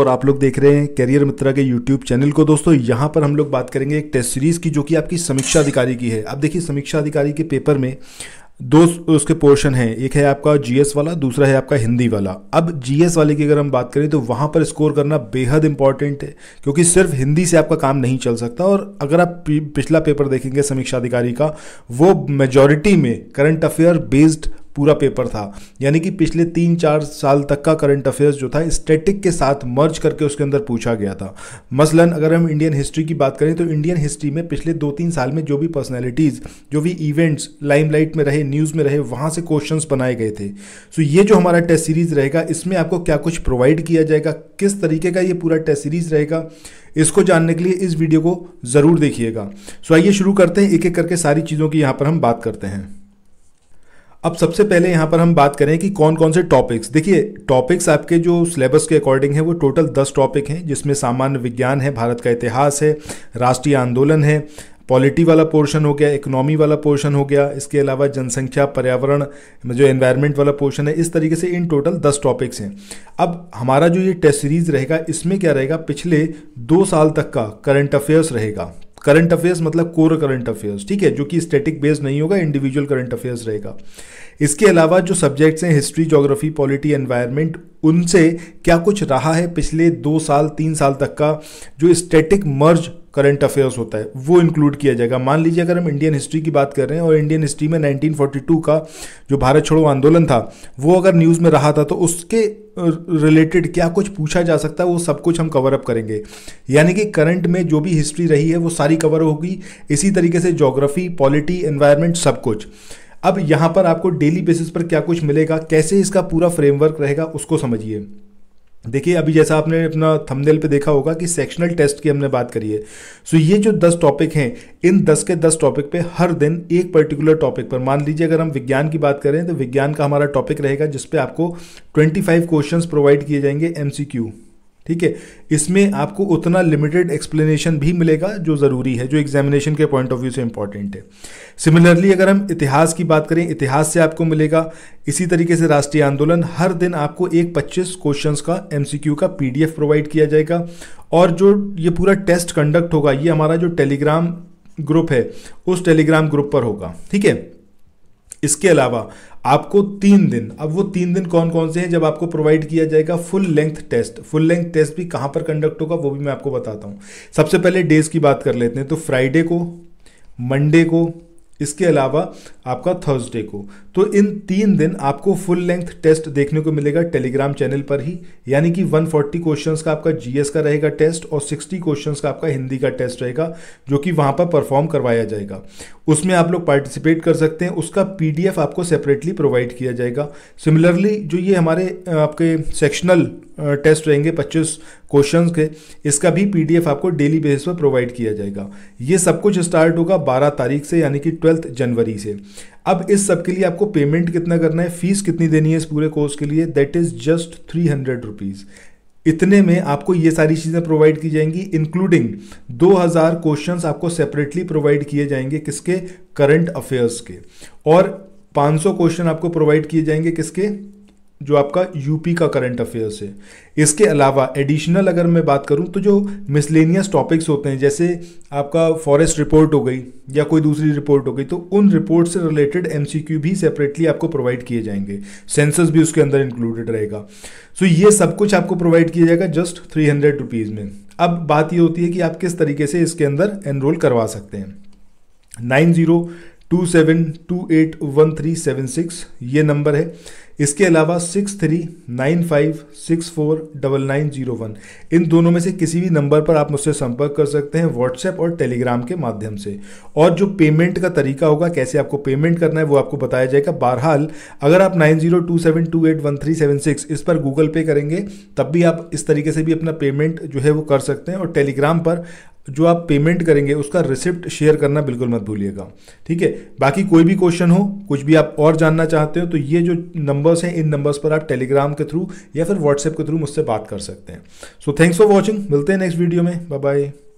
और आप लोग देख रहे हैं कैरियर मित्रा के YouTube चैनल को दोस्तों यहाँ पर हम लोग बात करेंगे एक टेस्ट सीरीज़ की जो कि आपकी समीक्षा अधिकारी की है अब देखिए समीक्षा अधिकारी के पेपर में दो उसके पोर्शन हैं एक है आपका जीएस वाला दूसरा है आपका हिंदी वाला अब जीएस वाले की अगर हम बात करें तो वहाँ पर स्कोर करना बेहद इंपॉर्टेंट है क्योंकि सिर्फ हिंदी से आपका काम नहीं चल सकता और अगर आप पिछला पेपर देखेंगे समीक्षा अधिकारी का वो मेजॉरिटी में करंट अफेयर बेस्ड पूरा पेपर था यानी कि पिछले तीन चार साल तक का करंट अफेयर्स जो था स्टैटिक के साथ मर्ज करके उसके अंदर पूछा गया था मसलन अगर हम इंडियन हिस्ट्री की बात करें तो इंडियन हिस्ट्री में पिछले दो तीन साल में जो भी पर्सनैलिटीज़ जो भी इवेंट्स लाइमलाइट में रहे न्यूज़ में रहे वहाँ से क्वेश्चन बनाए गए थे सो ये जो हमारा टेस्ट सीरीज़ रहेगा इसमें आपको क्या कुछ प्रोवाइड किया जाएगा किस तरीके का ये पूरा टेस्ट सीरीज़ रहेगा इसको जानने के लिए इस वीडियो को ज़रूर देखिएगा सो आइए शुरू करते हैं एक एक करके सारी चीज़ों की यहाँ पर हम बात करते हैं अब सबसे पहले यहाँ पर हम बात करें कि कौन कौन से टॉपिक्स देखिए टॉपिक्स आपके जो सिलेबस के अकॉर्डिंग है वो टोटल दस टॉपिक हैं जिसमें सामान्य विज्ञान है भारत का इतिहास है राष्ट्रीय आंदोलन है पॉलिटी वाला पोर्शन हो गया इकोनॉमी वाला पोर्शन हो गया इसके अलावा जनसंख्या पर्यावरण जो एनवायरनमेंट वाला पोर्शन है इस तरीके से इन टोटल दस टॉपिक्स हैं अब हमारा जो ये टेस्ट सीरीज़ रहेगा इसमें क्या रहेगा पिछले दो साल तक का करंट अफेयर्स रहेगा करंट अफेयर्स मतलब कोर करंट अफेयर्स ठीक है जो कि स्टैटिक बेस नहीं होगा इंडिविजुअल करंट अफेयर्स रहेगा इसके अलावा जो सब्जेक्ट्स हैं हिस्ट्री जोग्राफी पॉलिटी एनवायरनमेंट उनसे क्या कुछ रहा है पिछले दो साल तीन साल तक का जो स्टैटिक मर्ज करंट अफेयर्स होता है वो इंक्लूड किया जाएगा मान लीजिए अगर हम इंडियन हिस्ट्री की बात कर रहे हैं और इंडियन हिस्ट्री में 1942 का जो भारत छोड़ो आंदोलन था वो अगर न्यूज़ में रहा था तो उसके रिलेटेड क्या कुछ पूछा जा सकता है वो सब कुछ हम कवर अप करेंगे यानी कि करंट में जो भी हिस्ट्री रही है वो सारी कवर होगी इसी तरीके से जोग्राफी पॉलिटी इन्वायरमेंट सब कुछ अब यहाँ पर आपको डेली बेसिस पर क्या कुछ मिलेगा कैसे इसका पूरा फ्रेमवर्क रहेगा उसको समझिए देखिए अभी जैसा आपने अपना थंबनेल पे देखा होगा कि सेक्शनल टेस्ट की हमने बात करी है सो so ये जो दस टॉपिक हैं इन दस के दस टॉपिक पे हर दिन एक पर्टिकुलर टॉपिक पर मान लीजिए अगर हम विज्ञान की बात करें तो विज्ञान का हमारा टॉपिक रहेगा जिसपे आपको ट्वेंटी फाइव क्वेश्चन प्रोवाइड किए जाएंगे एम ठीक है इसमें आपको उतना लिमिटेड एक्सप्लेनेशन भी मिलेगा जो ज़रूरी है जो एग्जामिनेशन के पॉइंट ऑफ व्यू से इंपॉर्टेंट है सिमिलरली अगर हम इतिहास की बात करें इतिहास से आपको मिलेगा इसी तरीके से राष्ट्रीय आंदोलन हर दिन आपको एक पच्चीस क्वेश्चन का एम का पी प्रोवाइड किया जाएगा और जो ये पूरा टेस्ट कंडक्ट होगा ये हमारा जो टेलीग्राम ग्रुप है उस टेलीग्राम ग्रुप पर होगा ठीक है इसके अलावा आपको तीन दिन अब वो तीन दिन कौन कौन से हैं जब आपको प्रोवाइड किया जाएगा full length test full length test भी कहाँ पर कंडक्ट होगा वो भी मैं आपको बताता हूँ सबसे पहले डेज की बात कर लेते हैं तो फ्राइडे को मंडे को इसके अलावा आपका थर्सडे को तो इन तीन दिन आपको फुल लेंथ टेस्ट देखने को मिलेगा टेलीग्राम चैनल पर ही यानी कि 140 क्वेश्चन का आपका जीएस का रहेगा टेस्ट और 60 क्वेश्चन का आपका हिंदी का टेस्ट रहेगा जो कि वहां पर परफॉर्म करवाया जाएगा उसमें आप लोग पार्टिसिपेट कर सकते हैं उसका पीडीएफ आपको सेपरेटली प्रोवाइड किया जाएगा सिमिलरली जो ये हमारे आपके सेक्शनल टेस्ट रहेंगे 25 क्वेश्चंस के इसका भी पीडीएफ आपको डेली बेसिस पर प्रोवाइड किया जाएगा ये सब कुछ स्टार्ट होगा 12 तारीख से यानी कि ट्वेल्थ जनवरी से अब इस सब के लिए आपको पेमेंट कितना करना है फीस कितनी देनी है इस पूरे कोर्स के लिए that is just three hundred rupees इतने में आपको ये सारी चीज़ें प्रोवाइड की जाएंगी इंक्लूडिंग 2000 क्वेश्चंस आपको सेपरेटली प्रोवाइड किए जाएंगे किसके करंट अफेयर्स के और 500 क्वेश्चन आपको प्रोवाइड किए जाएंगे किसके जो आपका यूपी का करंट अफेयर्स है इसके अलावा एडिशनल अगर मैं बात करूं तो जो मिसलेनियस टॉपिक्स होते हैं जैसे आपका फॉरेस्ट रिपोर्ट हो गई या कोई दूसरी रिपोर्ट हो गई तो उन रिपोर्ट से रिलेटेड एमसीक्यू भी सेपरेटली आपको प्रोवाइड किए जाएंगे सेंसस भी उसके अंदर इंक्लूडेड रहेगा सो ये सब कुछ आपको प्रोवाइड किया जाएगा जस्ट थ्री हंड्रेड रुपीज़ में अब बात ये होती है कि आप किस तरीके से इसके अंदर एनरोल करवा सकते हैं nine zero two seven two eight one three seven six ये नंबर है इसके अलावा six three nine five six four double nine zero one इन दोनों में से किसी भी नंबर पर आप मुझसे संपर्क कर सकते हैं व्हाट्सएप और टेलीग्राम के माध्यम से और जो पेमेंट का तरीका होगा कैसे आपको पेमेंट करना है वो आपको बताया जाएगा बहरहाल अगर आप nine zero two seven two eight one three seven six इस पर गूगल पे करेंगे तब भी आप इस तरीके से भी अपना पेमेंट जो है वो कर सकते हैं और टेलीग्राम पर जो आप पेमेंट करेंगे उसका रिसिप्ट शेयर करना बिल्कुल मत भूलिएगा ठीक है बाकी कोई भी क्वेश्चन हो कुछ भी आप और जानना चाहते हो तो ये जो नंबर्स हैं इन नंबर्स पर आप टेलीग्राम के थ्रू या फिर व्हाट्सएप के थ्रू मुझसे बात कर सकते हैं सो थैंक्स फॉर वॉचिंग मिलते हैं नेक्स्ट वीडियो में बाय बाय